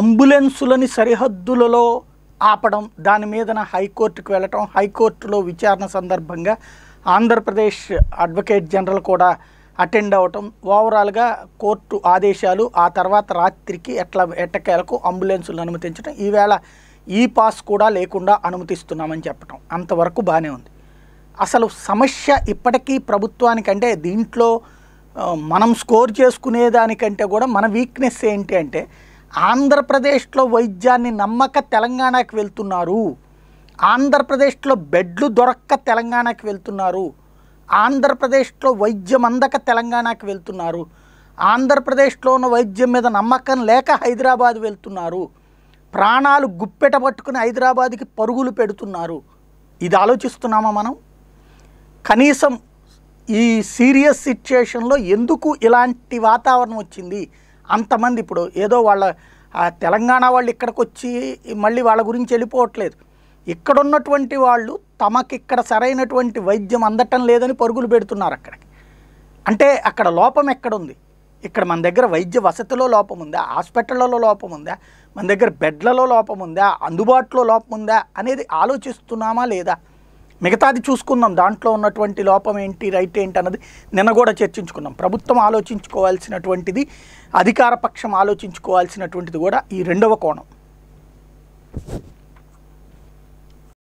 అంబులెన్సులని సరిహద్దులలో ఆపడం దాని మీదన హైకోర్టుకు వెళ్ళటం హైకోర్టులో విచారణ సందర్భంగా ఆంధ్రప్రదేశ్ అడ్వకేట్ జనరల్ కూడా అటెండ్ అవటం ఓవరాల్గా కోర్టు ఆదేశాలు ఆ తర్వాత రాత్రికి ఎట్లా ఎట్టకేలకు అంబులెన్సులు అనుమతించడం ఈవేళ ఈ పాస్ కూడా లేకుండా అనుమతిస్తున్నామని చెప్పటం అంతవరకు బాగానే ఉంది అసలు సమస్య ఇప్పటికీ ప్రభుత్వానికంటే దీంట్లో మనం స్కోర్ చేసుకునేదానికంటే కూడా మన వీక్నెస్ ఏంటి అంటే ఆంధ్రప్రదేశ్లో వైద్యాన్ని నమ్మక తెలంగాణకు వెళ్తున్నారు ఆంధ్రప్రదేశ్లో బెడ్లు దొరక్క తెలంగాణకు వెళ్తున్నారు ఆంధ్రప్రదేశ్లో వైద్యం అందక తెలంగాణకు వెళ్తున్నారు ఆంధ్రప్రదేశ్లో ఉన్న వైద్యం మీద నమ్మకం లేక హైదరాబాద్ వెళ్తున్నారు ప్రాణాలు గుప్పెట పట్టుకుని హైదరాబాద్కి పరుగులు పెడుతున్నారు ఇది ఆలోచిస్తున్నామా మనం కనీసం ఈ సీరియస్ సిచ్యుయేషన్లో ఎందుకు ఇలాంటి వాతావరణం వచ్చింది అంతమంది ఇప్పుడు ఏదో వాళ్ళ తెలంగాణ వాళ్ళు ఇక్కడికి వచ్చి మళ్ళీ వాళ్ళ గురించి వెళ్ళిపోవట్లేదు ఇక్కడ ఉన్నటువంటి వాళ్ళు తమకిక్కడ సరైనటువంటి వైద్యం అందటం లేదని పరుగులు పెడుతున్నారు అక్కడికి అంటే అక్కడ లోపం ఎక్కడుంది ఇక్కడ మన దగ్గర వైద్య వసతిలో లోపం ఉందా హాస్పిటళ్లలో లోపం ఉందా మన దగ్గర బెడ్లలో లోపం ఉందా అందుబాటులో లోపం ఉందా అనేది ఆలోచిస్తున్నామా లేదా మిగతాది చూసుకుందాం దాంట్లో ఉన్నటువంటి లోపం ఏంటి రైట్ ఏంటి అన్నది నిన్న కూడా చర్చించుకున్నాం ప్రభుత్వం ఆలోచించుకోవాల్సినటువంటిది అధికార పక్షం ఆలోచించుకోవాల్సినటువంటిది కూడా ఈ రెండవ కోణం